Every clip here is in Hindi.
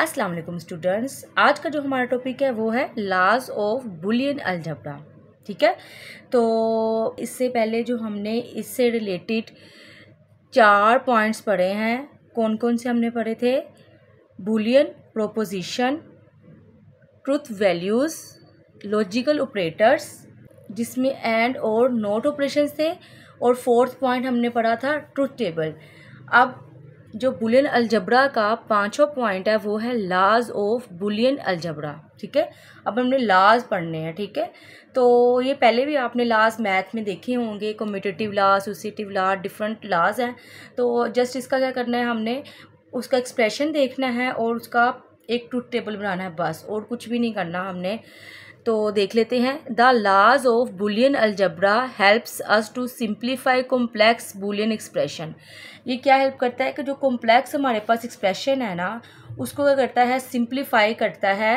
अस्सलाम वालेकुम स्टूडेंट्स आज का जो हमारा टॉपिक है वो है लाज ऑफ बुलियन अलजबरा ठीक है तो इससे पहले जो हमने इससे रिलेटेड चार पॉइंट्स पढ़े हैं कौन कौन से हमने पढ़े थे Boolean proposition truth values logical operators जिसमें एंड और नोट ऑपरेशन थे और फोर्थ पॉइंट हमने पढ़ा था ट्रुथ टेबल अब जो बुलियन अलजबरा का पाँचवा पॉइंट है वो है लाज ऑफ बुलियन अलजबरा ठीक है अब हमने लाज पढ़ने हैं ठीक है तो ये पहले भी आपने लाज मैथ में देखे होंगे कॉम्पिटेटिव लाज एसोसिएटिव लाज डिफरेंट लाज हैं तो जस्ट इसका क्या करना है हमने उसका एक्सप्रेशन देखना है और उसका एक टूथ टेबल बनाना है बस और कुछ भी नहीं करना हमने तो देख लेते हैं the laws of Boolean algebra helps us to simplify complex Boolean expression ये क्या हेल्प करता है कि जो कॉम्प्लेक्स हमारे पास एक्सप्रेशन है ना उसको क्या करता है सिंप्लीफाई करता है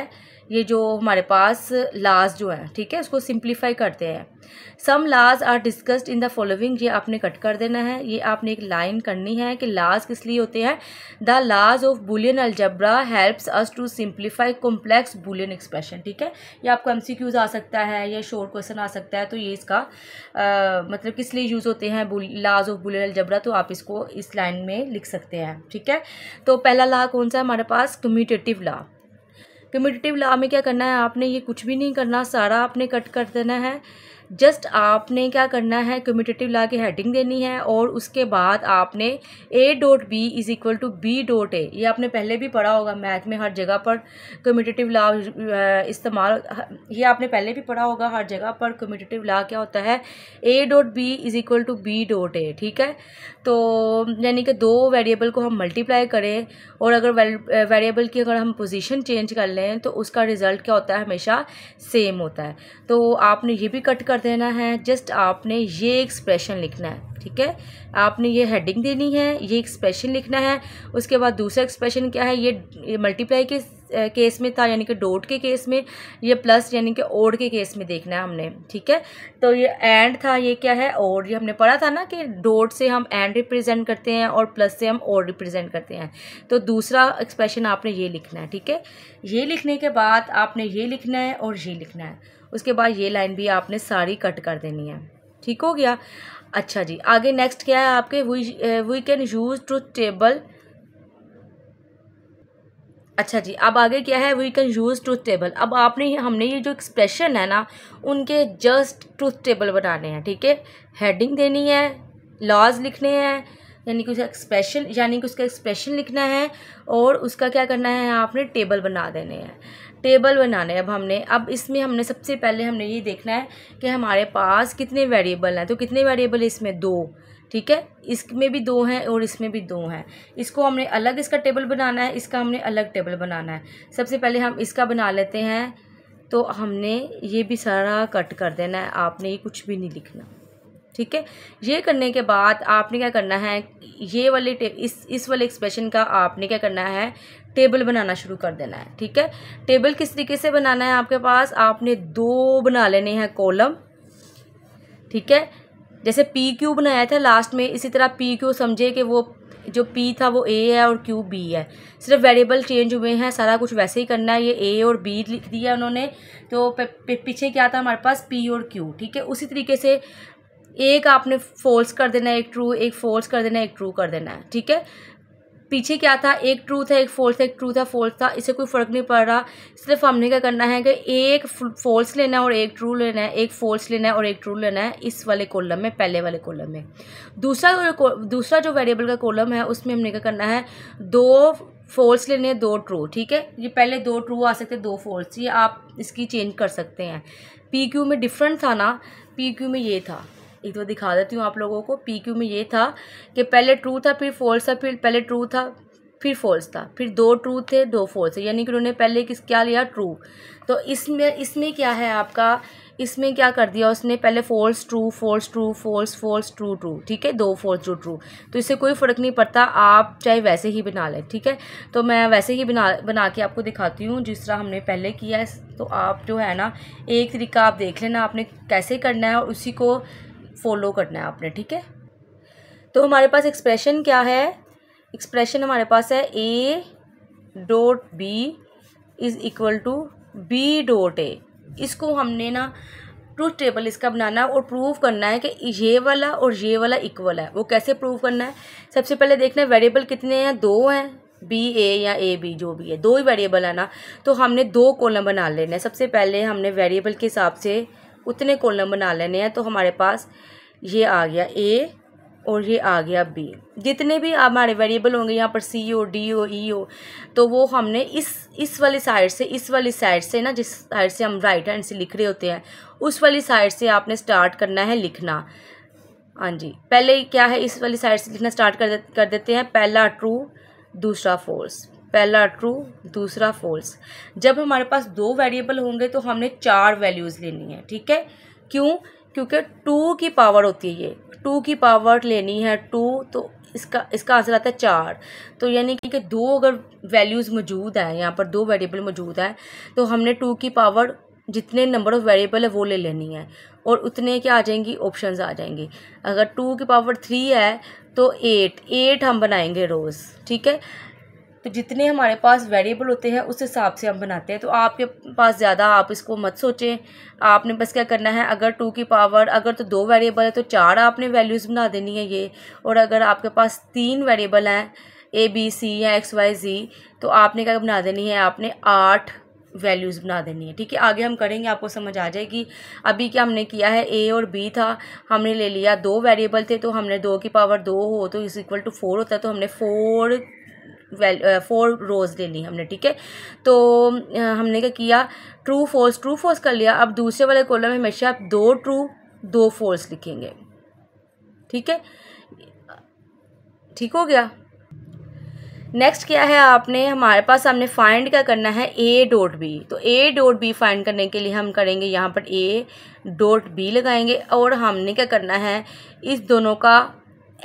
ये जो हमारे पास लाज जो है ठीक है उसको सिंप्लीफाई करते हैं some laws are discussed in the following ये आपने कट कर देना है ये आपने एक लाइन करनी है कि लाज किस लिए होते हैं the laws of Boolean algebra helps us to simplify complex Boolean expression ठीक है ये आपको एम आ सकता है या शोर क्वेश्चन आ सकता है तो ये इसका आ, मतलब किस लिए यूज़ होते हैं लाज ऑफ बुलियन अलजबरा तो आप इसको इस लाइन में लिख सकते हैं ठीक है तो पहला ला कौन सा है हमारे पास कम्यूटेटिव ला कम्यूटेटिव लॉ में क्या करना है आपने ये कुछ भी नहीं करना सारा आपने कट कर देना है जस्ट आपने क्या करना है कम्यूटेटिव ला के हेडिंग देनी है और उसके बाद आपने A dot B is equal to B dot A ये आपने पहले भी पढ़ा होगा मैथ में हर जगह पर कम्यूटेटिव ला इस्तेमाल ये आपने पहले भी पढ़ा होगा हर जगह पर कम्यूटेटिव ला क्या होता है A dot B is equal to B dot A ठीक है तो यानी कि दो वेरिएबल को हम मल्टीप्लाई करें और अगर वेरिएबल की अगर हम पोजीशन चेंज कर लें तो उसका रिज़ल्ट क्या होता है हमेशा सेम होता है तो आपने ये भी कट कर देना है जस्ट आपने ये एक्सप्रेशन लिखना है ठीक है आपने ये हेडिंग देनी है ये एक्सप्रेशन लिखना है उसके बाद दूसरा एक्सप्रेशन क्या है ये मल्टीप्लाई के केस में था यानी कि डोट के केस में ये प्लस यानी कि ओड के केस में देखना है हमने ठीक है तो ये एंड था ये क्या है और ये हमने पढ़ा था ना कि डोट से हम एंड रिप्रेजेंट करते हैं और प्लस से हम ओड रिप्रेजेंट करते हैं तो दूसरा एक्सप्रेशन आपने ये लिखना है ठीक है ये लिखने के बाद आपने ये लिखना है और ये लिखना है उसके बाद ये लाइन भी आपने सारी कट कर देनी है ठीक हो गया अच्छा जी आगे नेक्स्ट क्या है आपके we we can use to table अच्छा जी अब आगे क्या है we can use truth table अब आपने हमने ये जो एक्सप्रेशन है ना उनके जस्ट ट्रूथ टेबल बनाने हैं ठीक है हेडिंग देनी है लॉज लिखने हैं यानी कि उसका एक्सप्रेशन यानी कि उसका एक्सप्रेशन लिखना है और उसका क्या करना है आपने टेबल बना देने हैं टेबल बनाने अब हमने अब इसमें हमने सबसे पहले हमने ये देखना है कि हमारे पास कितने वेरिएबल हैं तो कितने वेरिएबल इसमें दो ठीक है इसमें भी दो हैं और इसमें भी दो हैं इसको हमने अलग इसका टेबल बनाना है इसका हमने अलग टेबल बनाना है सबसे पहले हम इसका बना लेते हैं तो हमने ये भी सारा कट कर देना है आपने ये कुछ भी नहीं लिखना ठीक है ये करने के बाद आपने क्या करना है ये वाले इस इस वाले एक्सप्रेशन का आपने क्या करना है टेबल बनाना शुरू कर देना है ठीक है टेबल किस तरीके से बनाना है आपके पास आपने दो बना लेने हैं कॉलम ठीक है जैसे पी क्यू बनाया था लास्ट में इसी तरह पी क्यू समझे कि वो जो पी था वो ए है और क्यू बी है सिर्फ वेरिएबल चेंज हुए हैं सारा कुछ वैसे ही करना है ये ए और बी लिख दिया उन्होंने तो पीछे क्या था हमारे पास पी और क्यू ठीक है उसी तरीके से एक आपने फॉल्स कर देना है एक ट्रू एक फॉल्स कर देना है एक ट्रू कर देना है ठीक है पीछे क्या था एक ट्रूथ है एक फोल्स है एक ट्रूथ है फोल्स था इससे कोई फ़र्क नहीं पड़ रहा सिर्फ हमने क्या करना है कि एक फोल्स लेना है और एक ट्रू लेना है एक फोल्स लेना है और एक ट्रू लेना है इस वाले कॉलम में पहले वाले कॉलम में दूसरा दूसरा जो वेरिएबल का कॉलम है उसमें हमने क्या करना है दो फोल्स लेने दो ट्रू ठीक है ये पहले दो ट्रू आ सकते दो फोल्स ये आप इसकी चेंज कर सकते हैं पी क्यू में डिफरेंट था ना पी क्यू में ये था एक बार दिखा देती हूँ आप लोगों को पी क्यू में ये था कि पहले ट्रू था फिर फॉल्स था फिर पहले ट्रू था फिर फॉल्स था फिर दो ट्रू थे दो फॉल्स थे यानी कि उन्होंने पहले किस क्या लिया ट्रू तो इसमें इसमें क्या है आपका इसमें क्या कर दिया उसने पहले false true false true false false true true ठीक है दो फॉल्स ट्रू ट्रू तो इससे कोई फ़र्क नहीं पड़ता आप चाहे वैसे ही बना लें ठीक है तो मैं वैसे ही बना बना के आपको दिखाती हूँ जिस तरह हमने पहले किया है तो आप जो है ना एक तरीका आप देख लेना आपने कैसे करना है और उसी को फॉलो करना है आपने ठीक है तो हमारे पास एक्सप्रेशन क्या है एक्सप्रेशन हमारे पास है A dot B is equal to B dot A इसको हमने ना ट्रूथ टेबल इसका बनाना है और प्रूव करना है कि ये वाला और ये वाला इक्वल है वो कैसे प्रूव करना है सबसे पहले देखना है वेरिएबल कितने हैं दो हैं बी ए या ए बी जो भी है दो ही वेरिएबल है ना तो हमने दो कॉलम बना लेने हैं सबसे पहले हमने वेरिएबल के हिसाब से उतने कॉलम बना लेने हैं तो हमारे पास ये आ गया ए और ये आ गया बी जितने भी हमारे वेरिएबल होंगे यहाँ पर सी ओ डी ओ ई ओ तो वो हमने इस इस वाली साइड से इस वाली साइड से ना जिस साइड से हम राइट हैंड से लिख रहे होते हैं उस वाली साइड से आपने स्टार्ट करना है लिखना हाँ जी पहले क्या है इस वाली साइड से लिखना स्टार्ट कर दे, कर देते हैं पहला ट्रू दूसरा फोर्स पहला ट्रू दूसरा फोल्स जब हमारे पास दो वेरिएबल होंगे तो हमने चार वैल्यूज़ लेनी है ठीक है क्यों क्योंकि टू की पावर होती है ये टू की पावर लेनी है टू तो इसका इसका आंसर आता है चार तो यानी कि दो अगर वैल्यूज़ मौजूद हैं यहाँ पर दो वेरिएबल मौजूद हैं तो हमने टू की पावर जितने नंबर ऑफ़ वेरिएबल है वो ले लेनी है और उतने क्या आ जाएंगी ऑप्शंस आ जाएंगी अगर टू की पावर थ्री है तो एट एट हम बनाएंगे रोज़ ठीक है तो जितने हमारे पास वेरिएबल होते हैं उस हिसाब से हम बनाते हैं तो आपके पास ज़्यादा आप इसको मत सोचें आपने बस क्या करना है अगर टू की पावर अगर तो दो वेरिएबल है तो चार आपने वैल्यूज़ बना देनी है ये और अगर आपके पास तीन वेरिएबल हैं ए बी सी या एक्स वाई जी तो आपने क्या बना देनी है आपने आठ वैल्यूज़ बना देनी है ठीक है आगे हम करेंगे आपको समझ आ जाएगी अभी क्या हमने किया है ए और बी था हमने ले लिया दो वेरिएबल थे तो हमने दो की पावर दो हो तो इज़ इक्वल टू फोर होता है तो हमने फोर फोर रोज़ ले ली हमने ठीक है तो हमने क्या किया ट्रू फोर्स ट्रू फोर्स कर लिया अब दूसरे वाले कॉलम में हमेशा आप दो ट्रू दो फोर्स लिखेंगे ठीक है ठीक हो गया नेक्स्ट क्या है आपने हमारे पास हमने फाइंड क्या करना है ए डॉट बी तो ए डॉट बी फाइंड करने के लिए हम करेंगे यहाँ पर ए डॉट बी लगाएंगे और हमने क्या करना है इस दोनों का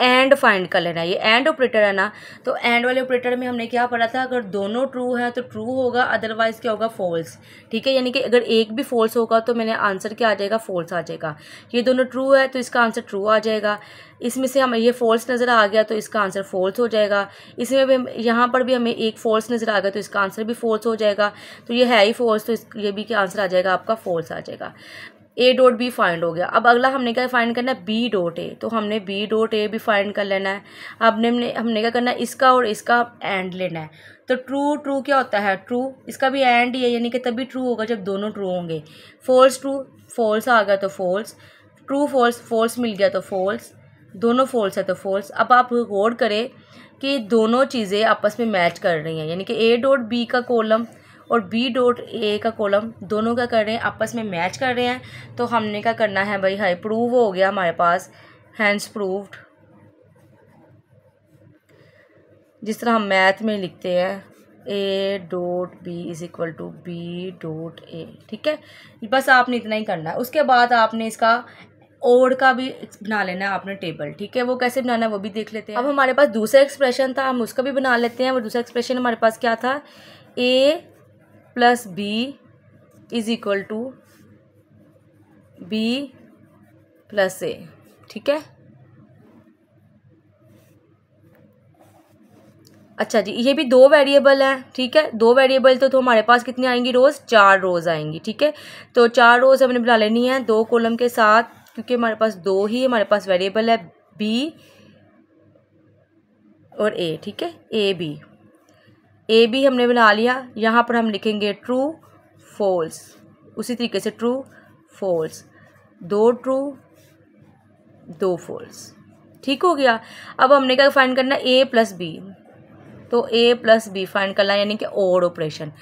एंड फाइंड कर लेना ये एंड ऑपरेटर है ना तो एंड वाले ऑपरेटर में हमने क्या पढ़ा था अगर दोनों ट्रू है तो ट्रू होगा अदरवाइज़ क्या होगा फॉल्स ठीक है यानी कि अगर एक भी फॉल्स होगा तो मैंने आंसर क्या आ जाएगा फॉल्स आ जाएगा ये दोनों ट्रू है तो इसका आंसर ट्रू आ जाएगा इसमें से हम ये फॉल्स नज़र आ गया तो इसका आंसर फॉल्स हो जाएगा इसमें भी यहाँ पर भी हमें एक फॉल्स नज़र आ गया तो इसका आंसर भी फॉल्स हो जाएगा तो ये है ही फॉल्स तो ये भी क्या आंसर आ जाएगा आपका फॉल्स आ जाएगा ए डॉट बी फाइंड हो गया अब अगला हमने क्या फाइंड करना है बी डॉट ए तो हमने बी डॉट ए भी फाइंड कर लेना है अब हमने हमने क्या करना है इसका और इसका एंड लेना है तो ट्रू ट्रू क्या होता है ट्रू इसका भी एंड ही है यानी कि तभी ट्रू होगा जब दोनों ट्रू होंगे फॉल्स ट्रू फॉल्स आ गया तो फॉल्स ट्रू फॉल्स फॉल्स मिल गया तो फॉल्स दोनों फॉल्स है तो फॉल्स अब आप गौर करें कि दोनों चीज़ें आपस में मैच कर रही हैं यानी कि ए डॉट बी का कॉलम और बी डॉट ए का कॉलम दोनों का कर रहे हैं आपस में मैच कर रहे हैं तो हमने क्या करना है भाई हाई प्रूव हो गया हमारे पास हैंड्स प्रूव्ड जिस तरह हम मैथ में लिखते हैं A dot B is equal to B dot A ठीक है बस आपने इतना ही करना है उसके बाद आपने इसका ओड का भी बना लेना है आपने टेबल ठीक है वो कैसे बनाना है वो भी देख लेते हैं अब हमारे पास दूसरा एक्सप्रेशन था हम उसका भी बना लेते हैं वो दूसरा एक्सप्रेशन हमारे पास क्या था A plus B is equal to B plus A ठीक है अच्छा जी ये भी दो वेरिएबल है ठीक है दो वेरिएबल तो तो हमारे पास कितनी आएंगी रोज़ चार रोज़ आएंगी ठीक है तो चार रोज़ हमने बना लेनी है दो कॉलम के साथ क्योंकि हमारे पास दो ही हमारे पास वेरिएबल है बी और ए ठीक है ए बी ए बी हमने बना लिया यहाँ पर हम लिखेंगे ट्रू फॉल्स उसी तरीके से ट्रू फॉल्स दो ट्रू दो फॉल्स ठीक हो गया अब हमने क्या फाइंड करना ए प्लस बी तो ए प्लस बी फाइंड करना यानी कि ओड ऑपरेशन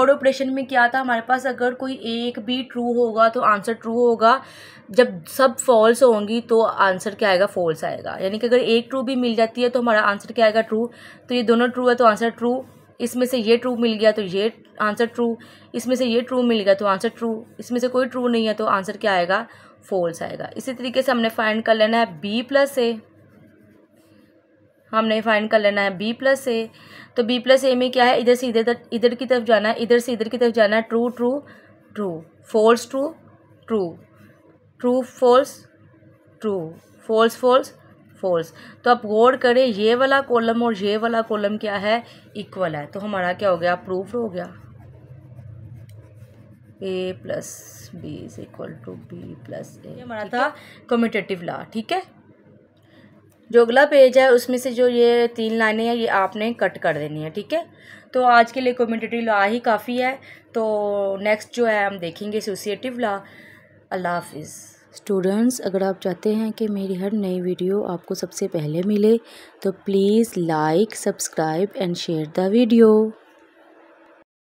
ओड ऑपरेशन में क्या था हमारे पास अगर कोई एक भी ट्रू होगा तो आंसर ट्रू होगा जब सब फॉल्स होंगी तो आंसर क्या आएगा फॉल्स आएगा यानी कि अगर एक ट्रू भी मिल जाती है तो हमारा आंसर क्या आएगा ट्रू तो ये दोनों ट्रू है तो आंसर ट्रू इसमें से ये ट्रू मिल गया तो ये आंसर ट्रू इसमें से ये ट्रू मिल गया तो आंसर ट्रू इसमें से कोई ट्रू नहीं है तो आंसर क्या आएगा फोल्स आएगा इसी तरीके से हमने फाइंड कर लेना है बी प्लस ए हमने फाइंड कर लेना है बी प्लस ए तो बी प्लस ए में क्या है इधर से इधर तक इधर की तरफ जाना है इधर से इधर की तरफ जाना है true true true false true true true false true false false false तो आप गौर करें ये वाला कॉलम और ये वाला कॉलम क्या है इक्वल है तो हमारा क्या हो गया प्रूफ हो गया A plus B is equal to B plus A हमारा था कम्यूटेटिव लॉ ठीक है जो अगला पेज है उसमें से जो ये तीन लाइनें हैं ये आपने कट कर देनी है ठीक है तो आज के लिए कम्यूटेटिव लॉ ही काफ़ी है तो नेक्स्ट जो है हम देखेंगे एसोसिएटिव लॉ अल्लाह हाफिज़ स्टूडेंट्स अगर आप चाहते हैं कि मेरी हर नई वीडियो आपको सबसे पहले मिले तो please like subscribe and share the video